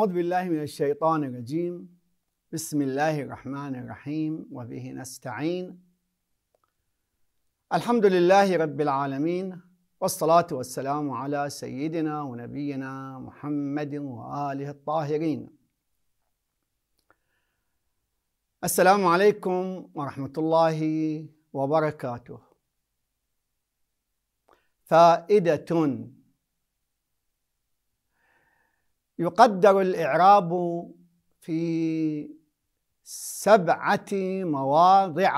أعوذ بالله من الشيطان الرجيم بسم الله الرحمن الرحيم وبه نستعين الحمد لله رب العالمين والصلاة والسلام على سيدنا ونبينا محمد وآله الطاهرين السلام عليكم ورحمة الله وبركاته فائدة يقدر الإعراب في سبعة مواضع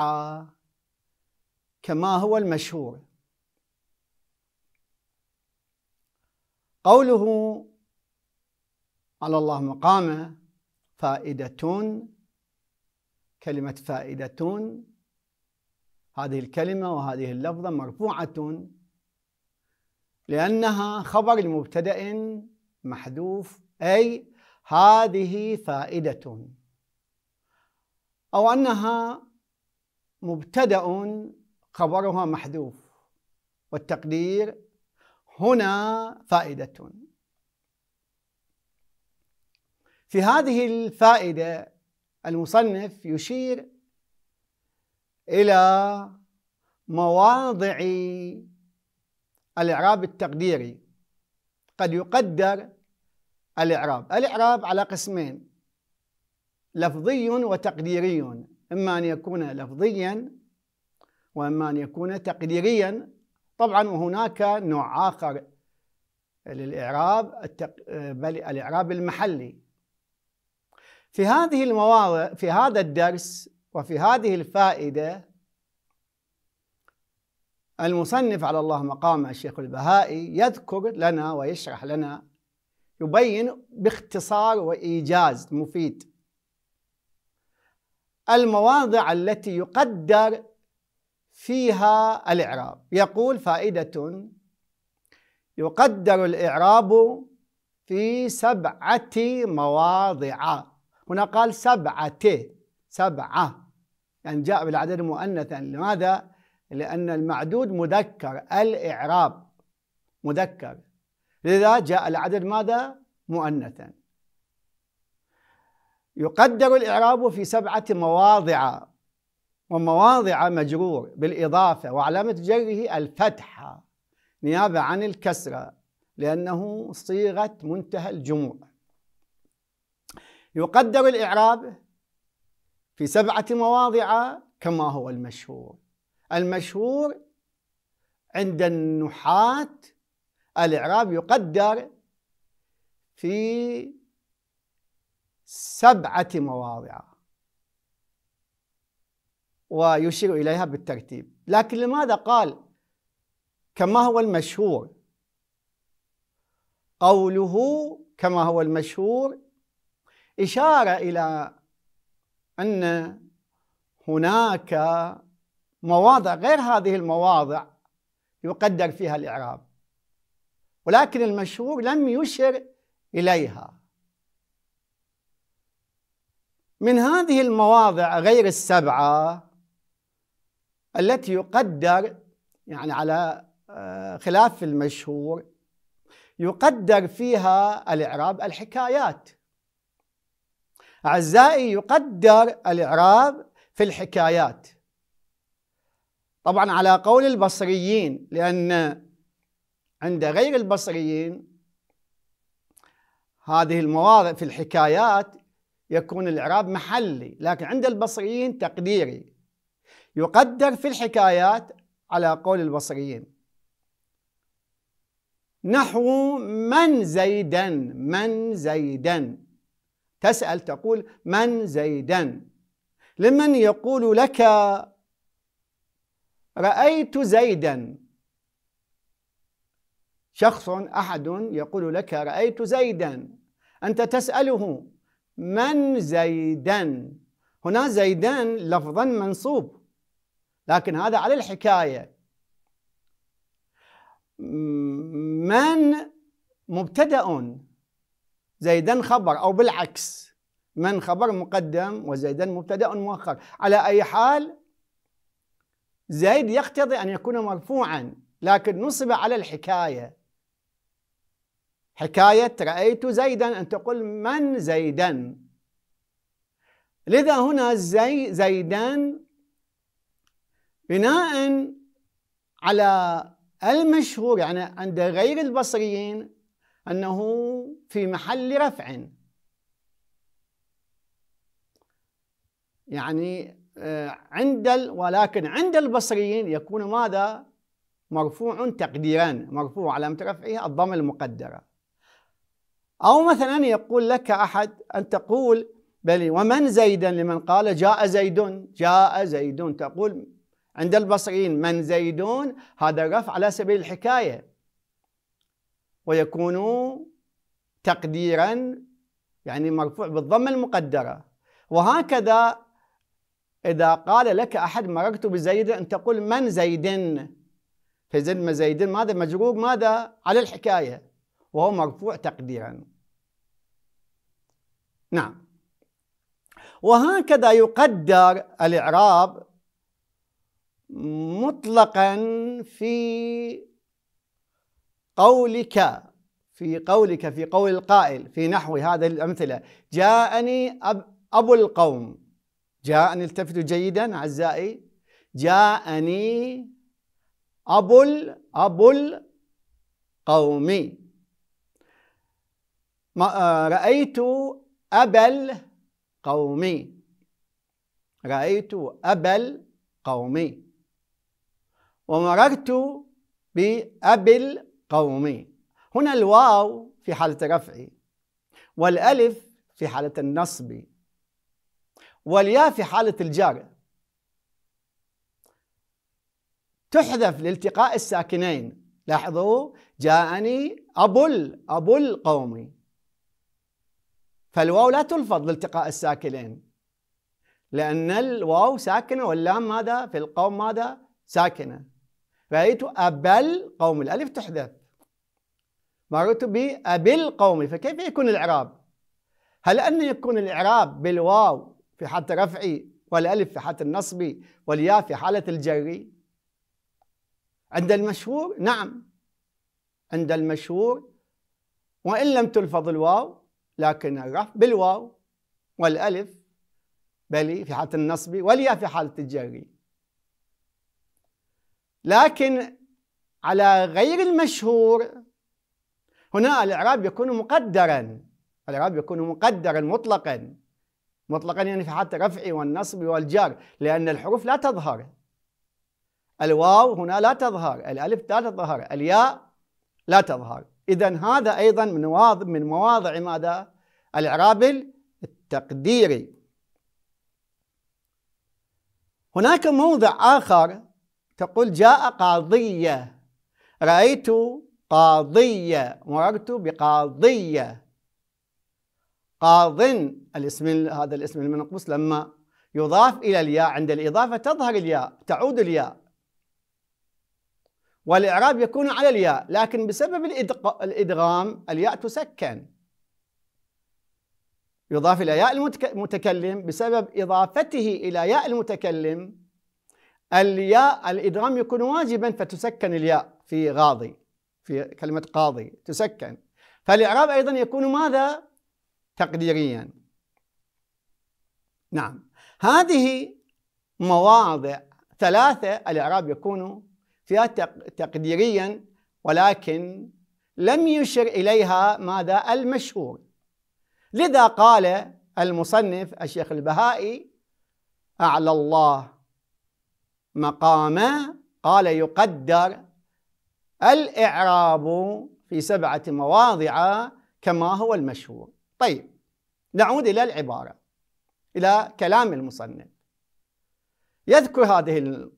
كما هو المشهور قوله على الله مقامه فائدة كلمة فائدة هذه الكلمة وهذه اللفظة مرفوعة لأنها خبر لمبتدأ محذوف أي هذه فائدة أو أنها مبتدأ خبرها محذوف والتقدير هنا فائدة في هذه الفائدة المصنف يشير إلى مواضع الإعراب التقديري قد يقدر الإعراب الإعراب على قسمين لفظي وتقديري إما أن يكون لفظيا وإما أن يكون تقديريا طبعا وهناك نوع آخر للإعراب التق... بل الإعراب المحلي في هذه المواضع في هذا الدرس وفي هذه الفائدة المصنف على الله مقام الشيخ البهائي يذكر لنا ويشرح لنا يبين باختصار وإيجاز مفيد المواضع التي يقدر فيها الإعراب يقول فائدة يقدر الإعراب في سبعة مواضع هنا قال سبعة سبعة يعني جاء بالعدد مؤنثا لماذا؟ لأن المعدود مذكر الإعراب مذكر لذا جاء العدد ماذا؟ مؤنثا يقدر الإعراب في سبعة مواضع ومواضع مجرور بالإضافة وعلامة جره الفتحة نيابة عن الكسرة لأنه صيغة منتهى الجموع يقدر الإعراب في سبعة مواضع كما هو المشهور المشهور عند النحات الإعراب يقدر في سبعة مواضع ويشير إليها بالترتيب لكن لماذا قال كما هو المشهور قوله كما هو المشهور إشارة إلى أن هناك مواضع غير هذه المواضع يقدر فيها الإعراب ولكن المشهور لم يشر إليها من هذه المواضع غير السبعة التي يقدر يعني على آه، خلاف المشهور يقدر فيها الإعراب الحكايات أعزائي يقدر الإعراب في الحكايات طبعا على قول البصريين لأن عند غير البصريين هذه المواضع في الحكايات يكون الإعراب محلي لكن عند البصريين تقديري يقدر في الحكايات على قول البصريين نحو من زيدا من زيدا تسأل تقول من زيدا لمن يقول لك رأيت زيدا شخص احد يقول لك رايت زيدا انت تساله من زيدا هنا زيدا لفظا منصوب لكن هذا على الحكايه من مبتدا زيدا خبر او بالعكس من خبر مقدم وزيدا مبتدا مؤخر على اي حال زيد يقتضي ان يكون مرفوعا لكن نصب على الحكايه حكاية رأيت زيدا أن تقول من زيدا لذا هنا زي زيدا بناء على المشهور يعني عند غير البصريين أنه في محل رفع يعني آه، عند ولكن عند البصريين يكون ماذا مرفوع تقديرا مرفوع علامة رفعه الضم المقدره أو مثلا يقول لك أحد أن تقول بل ومن زيدا لمن قال جاء زيد جاء زيد تقول عند البصريين من زيدون هذا رفع على سبيل الحكاية ويكون تقديرا يعني مرفوع بالضم المقدرة وهكذا إذا قال لك أحد مررت بزيد أن تقول من زيد ما زيد ماذا مجرور ماذا على الحكاية وهو مرفوع تقديرا نعم وهكذا يقدر الإعراب مطلقا في قولك في قولك في قول القائل في نحو هذه الأمثلة جاءني أب أبو القوم جاءني التفت جيدا أعزائي جاءني أبو أبو القوم آه، رأيت أبا القومي رأيت أبا القومي ومررت بأبي القومي هنا الواو في حالة رفع والألف في حالة النصب والياء في حالة الجر تحذف لالتقاء الساكنين لاحظوا جاءني أبو أبو القوم فالواو لا تلفظ لالتقاء الساكنين لأن الواو ساكنة واللام ماذا في القوم ماذا ساكنة رأيت أبل قوم الألف تحذف مررت بأبل قومي فكيف يكون الإعراب هل أن يكون الإعراب بالواو في حالة رفعي والألف في حالة النصب والياء في حالة الجري عند المشهور نعم عند المشهور وإن لم تلفظ الواو لكن الرفع بالواو والألف بلي في حالة النصب والياء في حالة الجري لكن على غير المشهور هنا الإعراب يكون مقدرا الإعراب يكون مقدرا مطلقا مطلقا يعني في حالة الرفع والنصب والجر لأن الحروف لا تظهر الواو هنا لا تظهر الألف لا تظهر الياء لا تظهر إذا هذا أيضا من مواضع من مواضع ماذا؟ الإعراب التقديري هناك موضع آخر تقول جاء قاضية رأيت قاضية مررت بقاضية قاض الاسم هذا الاسم المنقوص لما يضاف إلى الياء عند الإضافة تظهر الياء تعود الياء والإعراب يكون على الياء لكن بسبب الإدغام الياء تسكن يضاف إلى ياء المتكلم بسبب إضافته إلى ياء المتكلم الياء الإدغام يكون واجبا فتسكن الياء في غاضي في كلمة قاضي تسكن فالإعراب أيضا يكون ماذا؟ تقديريا نعم هذه مواضع ثلاثة الإعراب يكون فيها تقديريا ولكن لم يشر إليها ماذا؟ المشهور لذا قال المصنف الشيخ البهائي أعلى الله مقاما قال يقدر الإعراب في سبعة مواضع كما هو المشهور طيب نعود إلى العبارة إلى كلام المصنف يذكر هذه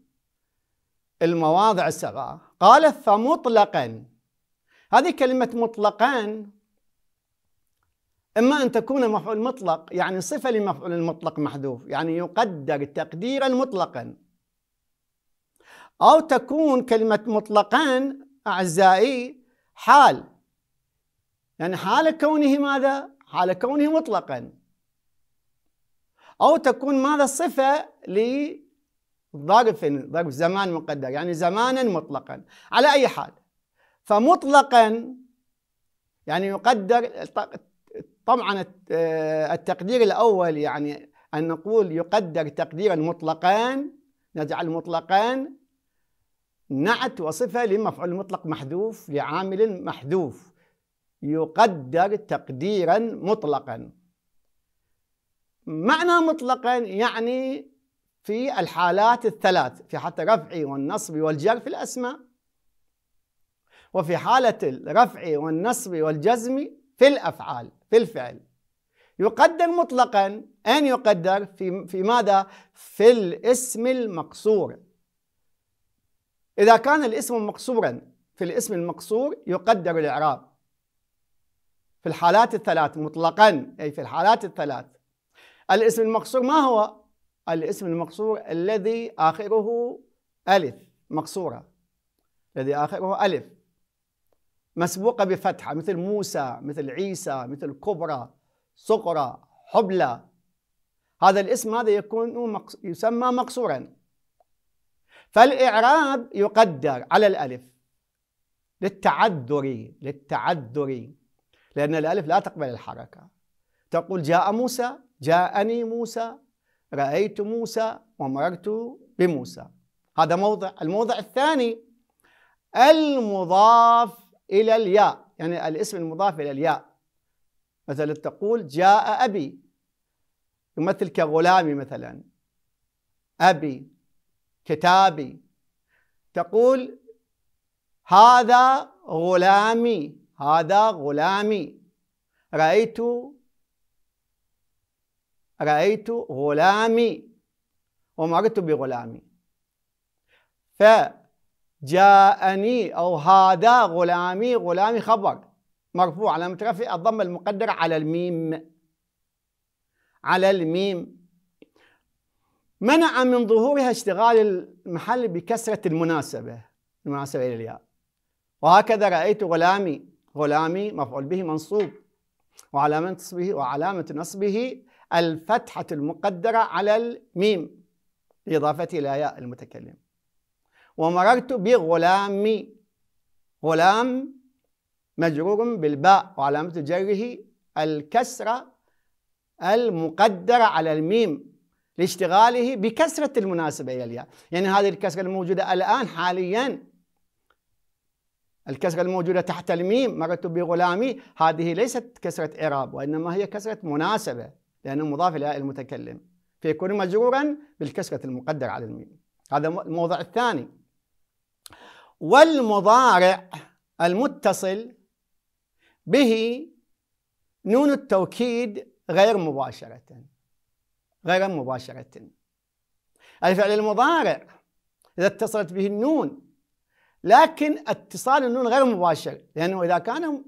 المواضع السبعة قال فمطلقا هذه كلمة مطلقا إما أن تكون مفعول مطلق يعني صفة لمفعول المطلق محذوف يعني يقدر تقديرا مطلقا أو تكون كلمة مطلقان أعزائي حال يعني حال كونه ماذا؟ حال كونه مطلقا أو تكون ماذا صفة لظرف ظرف زمان مقدر يعني زمانا مطلقا على أي حال فمطلقا يعني يقدر طبعا آه، التقدير الأول يعني أن نقول يقدر تقديرا مطلقا نجعل مطلقا نعت وصفة لمفعول مطلق محذوف لعامل محذوف يقدر تقديرا مطلقا معنى مطلقا يعني في الحالات الثلاث في حالة الرفع والنصب والجر في الأسماء وفي حالة الرفع والنصب والجزم في الأفعال في الفعل يقدر مطلقا أن يقدر في, في ماذا؟ في الاسم المقصور إذا كان الاسم مقصورا في الاسم المقصور يقدر الإعراب في الحالات الثلاث مطلقا أي في الحالات الثلاث الاسم المقصور ما هو؟ الاسم المقصور الذي آخره ألف مقصورة الذي آخره ألف مسبوقة بفتحة مثل موسى مثل عيسى مثل كبرى صقرى حبلى هذا الاسم هذا يكون يسمى مقصورا فالإعراب يقدر على الألف للتعذر للتعذر لأن الألف لا تقبل الحركة تقول جاء موسى جاءني موسى رأيت موسى ومررت بموسى هذا موضع الموضع الثاني المضاف إلى الياء يعني الاسم المضاف إلى الياء مثلا تقول جاء أبي يمثل كغلامي مثلا أبي كتابي تقول هذا غلامي هذا غلامي رأيت رأيت غلامي ومرت بغلامي ف جاءني أو هذا غلامي غلامي خبر مرفوع علامة رفع الضمة المقدرة على الميم على الميم منع من ظهورها اشتغال المحل بكسرة المناسبة المناسبة إلى الياء وهكذا رأيت غلامي غلامي مفعول به منصوب وعلامة نصبه وعلامة نصبه الفتحة المقدرة على الميم بإضافة إلى ياء المتكلم ومررت بغلامي غلام مجرور بالباء وعلامة جره الكسرة المقدرة على الميم لاشتغاله بكسرة المناسبة إلى الياء يعني هذه الكسرة الموجودة الآن حاليا الكسرة الموجودة تحت الميم مررت بغلامي هذه ليست كسرة إعراب وإنما هي كسرة مناسبة لأنه مضاف إلى المتكلم فيكون مجرورا بالكسرة المقدرة على الميم هذا الموضع الثاني والمضارع المتصل به نون التوكيد غير مباشرة غير مباشرة الفعل المضارع إذا اتصلت به النون لكن اتصال النون غير مباشر لأنه إذا كان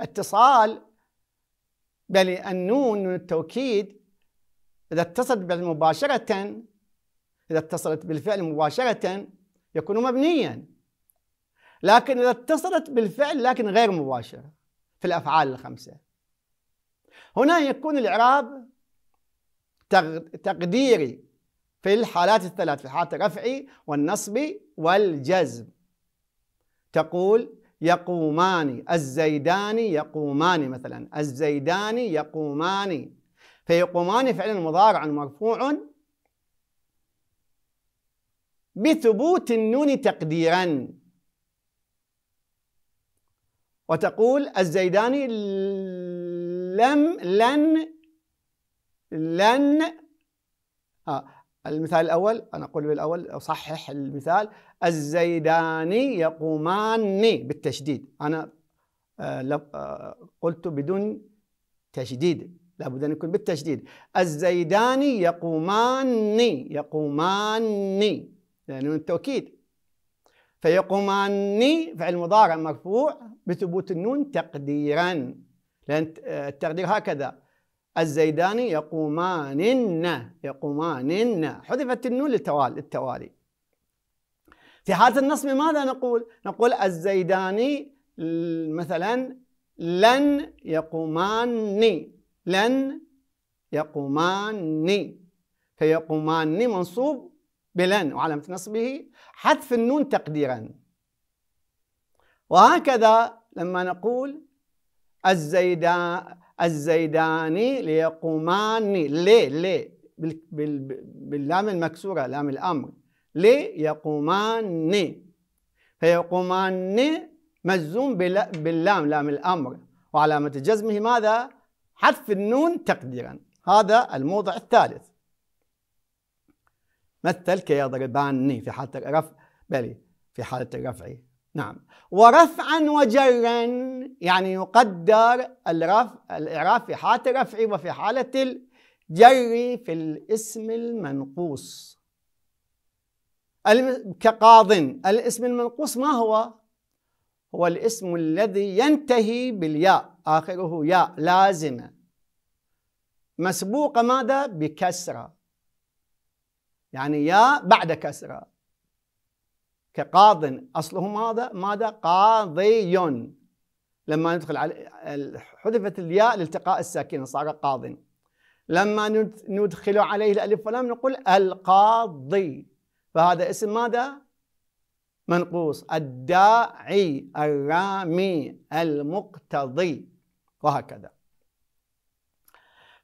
اتصال بل النون نون التوكيد إذا اتصلت بالفعل مباشرة إذا اتصلت بالفعل مباشرة يكون مبنياً لكن إذا اتصلت بالفعل لكن غير مباشرة في الأفعال الخمسة هنا يكون الإعراب تقديري في الحالات الثلاث في حالة الرفع والنصب والجزم تقول يقومان الزيدان يقومان مثلا الزيدان يقومان فيقومان فعل مضارع مرفوع بثبوت النون تقديرا وتقول الزيداني لم لن لن ها المثال الأول أنا أقول بالأول أصحح المثال الزيداني يقومان بالتشديد أنا آه، آه، قلت بدون تشديد لابد أن يكون بالتشديد الزيداني يقومان يقومان لأنه يعني التوكيد فيقومان فعل مضارع مرفوع بثبوت النون تقديرا لأن آه، التقدير هكذا الزيدان يقومانن يقومانن حذفت النون للتوالي التوالي في حالة النصب ماذا نقول؟ نقول الزيدان مثلا لن يقومان لن يقومان فيقومان منصوب بلن وعلامة نصبه حذف النون تقديرا وهكذا لما نقول الزيدان الزيداني ليقومان لي لي باللام المكسورة لام الأمر يقومان فيقومان مجزوم باللام لام الأمر وعلامة جزمه ماذا؟ حذف النون تقديرا هذا الموضع الثالث مثل يضربان في حالة الرفع بلي في حالة الرفع نعم ورفعا وجرا يعني يقدر الرفع الإعراب في حالة الرفع وفي حالة الجر في الاسم المنقوص كقاض الاسم المنقوص ما هو؟ هو الاسم الذي ينتهي بالياء آخره ياء لازمة مسبوقة ماذا؟ بكسرة يعني يا بعد كسرة كقاض أصله ماذا؟ ماذا؟ قاضي لما ندخل على حذفت الياء لالتقاء الساكنة صار قاض لما ندخل عليه الألف واللام نقول القاضي فهذا اسم ماذا؟ منقوص الداعي الرامي المقتضي وهكذا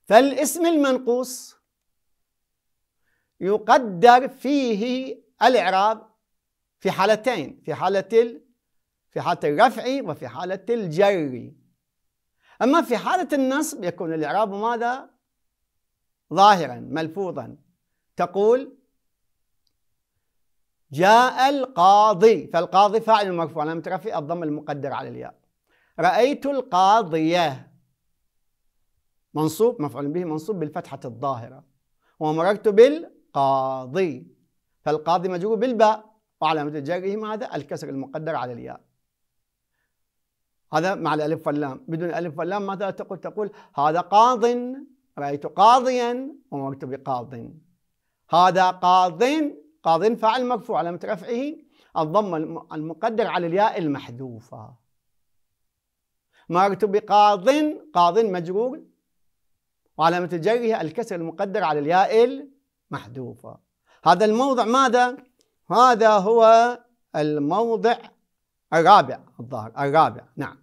فالاسم المنقوص يقدر فيه الإعراب في حالتين في حالة ال... في حالة الرفع وفي حالة الجر أما في حالة النصب يكون الإعراب ماذا؟ ظاهرا ملفوظا تقول جاء القاضي فالقاضي فاعل مرفوع لم ترفي الضم المقدر على الياء رأيت القاضية منصوب مفعول به منصوب بالفتحة الظاهرة ومررت بال قاضي فالقاضي مجرور بالباء وعلامة جره ماذا؟ الكسر المقدر على الياء هذا مع الألف واللام بدون الألف واللام ماذا تقول؟ تقول هذا قاض رأيت قاضيا ومرت بقاض هذا قاض قاض فاعل مرفوع علامة رفعه الضم المقدر على الياء المحذوفة مرت بقاض قاض مجرور وعلامة جره الكسر المقدر على الياء محذوفة هذا الموضع ماذا؟ هذا هو الموضع الرابع الظاهر الرابع نعم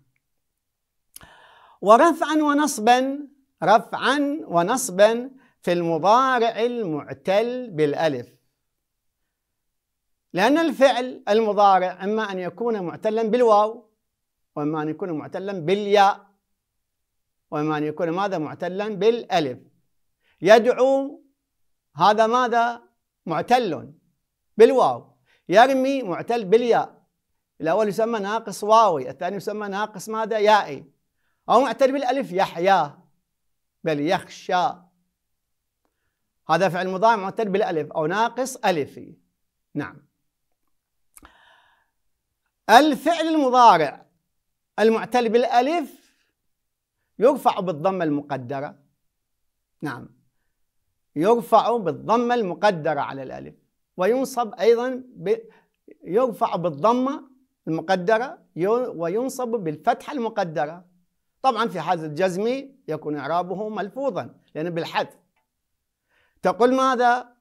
ورفعا ونصبا رفعا ونصبا في المضارع المعتل بالألف لأن الفعل المضارع إما أن يكون معتلا بالواو وإما أن يكون معتلا بالياء وإما أن يكون ماذا معتلا بالألف يدعو هذا ماذا معتل بالواو يرمي معتل بالياء الأول يسمى ناقص واوي الثاني يسمى ناقص ماذا يائي أو معتل بالألف يحيا بل يخشى هذا فعل مضارع معتل بالألف أو ناقص ألفي نعم الفعل المضارع المعتل بالألف يرفع بالضمة المقدرة نعم يرفع بالضمة المقدرة على الألف وينصب أيضا ب... يرفع بالضمة المقدرة وينصب بالفتحة المقدرة طبعا في حالة الجزم يكون إعرابه ملفوظا لأنه بالحذف تقول ماذا؟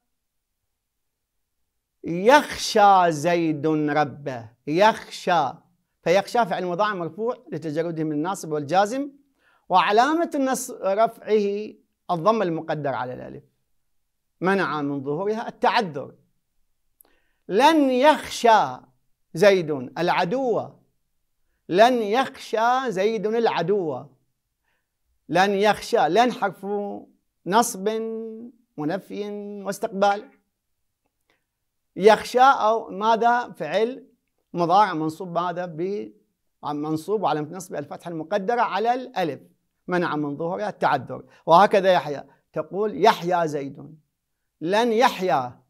يخشى زيد ربه يخشى فيخشى فعل مضاعف مرفوع لتجرده من الناصب والجازم وعلامة رفعه الضمة المقدرة على الألف منع من ظهورها التعذر لن يخشى زيد العدو لن يخشى زيد العدو لن يخشى لن حرف نصب ونفي واستقبال يخشى أو ماذا فعل مضارع منصوب ماذا ب منصوب وعلى نصب الفتحة المقدرة على الألف منع من ظهورها التعذر وهكذا يحيى تقول يحيى زيد لن يحيا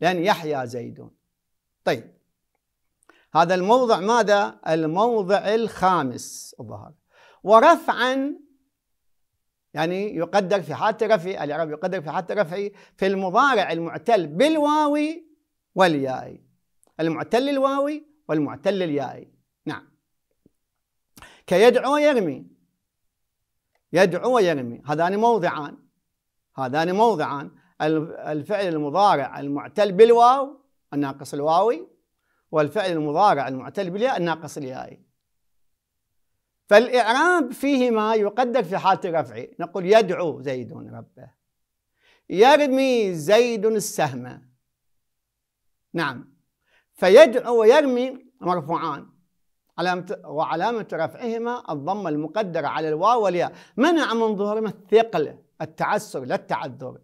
لن يحيا زيد طيب هذا الموضع ماذا؟ الموضع الخامس الظهر ورفعا يعني يقدر في حالة رفع الإعراب يقدر في حالة رفع في المضارع المعتل بالواو والياء المعتل الواوي والمعتل الياء نعم كيدعو ويرمي يدعو ويرمي هذان موضعان هذان موضعان الفعل المضارع المعتل بالواو الناقص الواوي والفعل المضارع المعتل بالياء الناقص اليائي فالإعراب فيهما يقدر في حالة الرفع نقول يدعو زيد ربه يرمي زيد السهم نعم فيدعو ويرمي مرفوعان علامة وعلامة رفعهما الضمة المقدرة على الواو والياء منع من ظهورهما الثقل التعسر لا التعذر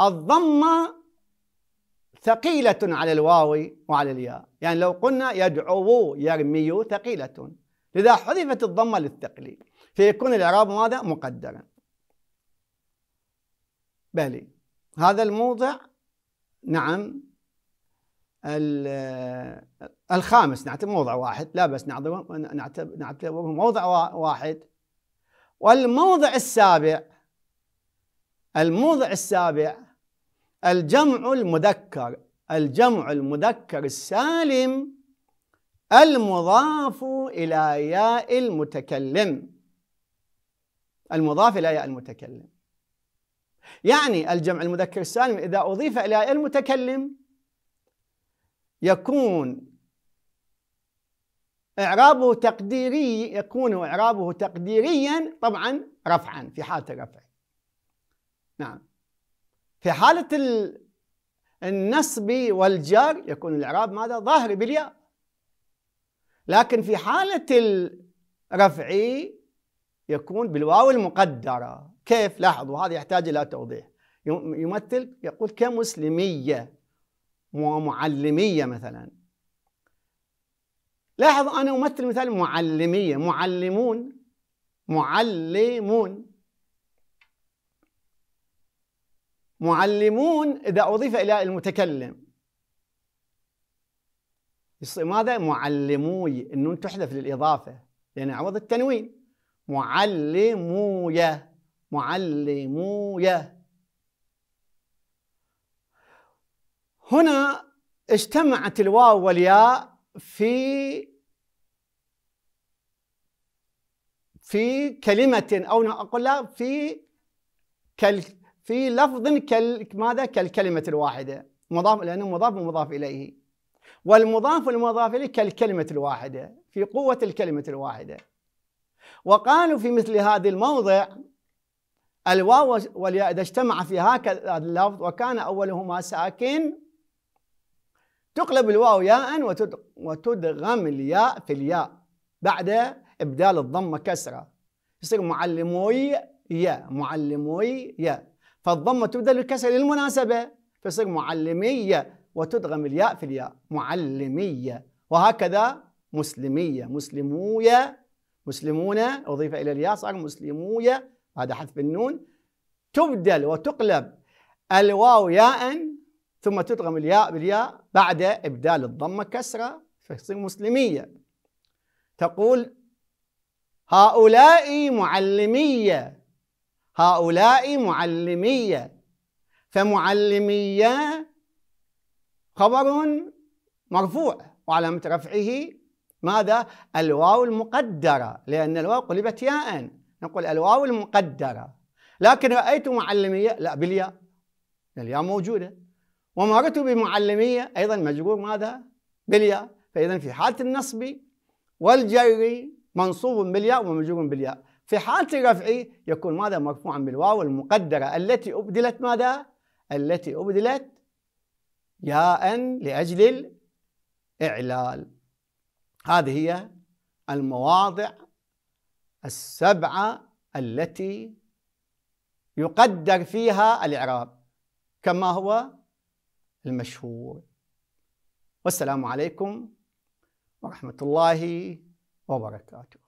الضمة ثقيلة على الواو وعلى الياء يعني لو قلنا يدعو يرمي ثقيلة لذا حذفت الضمة للتقليل فيكون الإعراب ماذا؟ مقدرا بلي هذا الموضع نعم الخامس نعتبر موضع واحد لا بس نعتبره موضع واحد والموضع السابع الموضع السابع الجمع المذكر الجمع المذكر السالم المضاف إلى ياء المتكلم المضاف إلى ياء المتكلم يعني الجمع المذكر السالم إذا أضيف إلى ياء المتكلم يكون إعرابه تقديري يكون إعرابه تقديريا طبعا رفعا في حالة الرفع نعم في حالة النصب والجر يكون الإعراب ماذا؟ ظاهري بالياء لكن في حالة الرفع يكون بالواو المقدرة كيف؟ لاحظوا هذا يحتاج إلى توضيح يمثل يقول كمسلمية ومعلمية مثلا لاحظوا أنا أمثل مثال معلمية معلمون معلمون معلمون إذا أضيف إلى المتكلم ماذا؟ معلموي النون تحذف للإضافة لأن يعني عوض التنوين معلموية معلموية هنا اجتمعت الواو والياء في في كلمة أو أقول لا في في لفظ كال ماذا كالكلمة الواحدة مضاف لأنه مضاف ومضاف إليه والمضاف المضاف إليه كالكلمة الواحدة في قوة الكلمة الواحدة وقالوا في مثل هذا الموضع الواو والياء إذا اجتمع في هكذا اللفظ وكان أولهما ساكن تقلب الواو ياء وتدغم الياء في الياء بعد إبدال الضمة كسرة يصير معلموي يا معلموي يا فالضمة تبدل الكسر للمناسبة فيصير معلمية وتدغم الياء في الياء معلمية وهكذا مسلمية مسلموية مسلمون أضيف إلى الياء صار مسلموية هذا حذف النون تبدل وتقلب الواو ياء ثم تدغم الياء بالياء بعد إبدال الضمة كسرة فتصير مسلمية تقول هؤلاء معلمية هؤلاء معلمية فمعلمية خبر مرفوع وعلامة رفعه ماذا؟ الواو المقدرة لأن الواو قلبت ياء نقول الواو المقدرة لكن رأيت معلمية لا بالياء الياء موجودة ومررت بمعلمية أيضا مجرور ماذا؟ بالياء فإذا في حالة النصب والجر منصوب بالياء ومجرور بالياء في حالة الرفع يكون ماذا مرفوعا بالواو المقدرة التي أبدلت ماذا؟ التي أبدلت ياء لأجل الإعلال هذه هي المواضع السبعة التي يقدر فيها الإعراب كما هو المشهور والسلام عليكم ورحمة الله وبركاته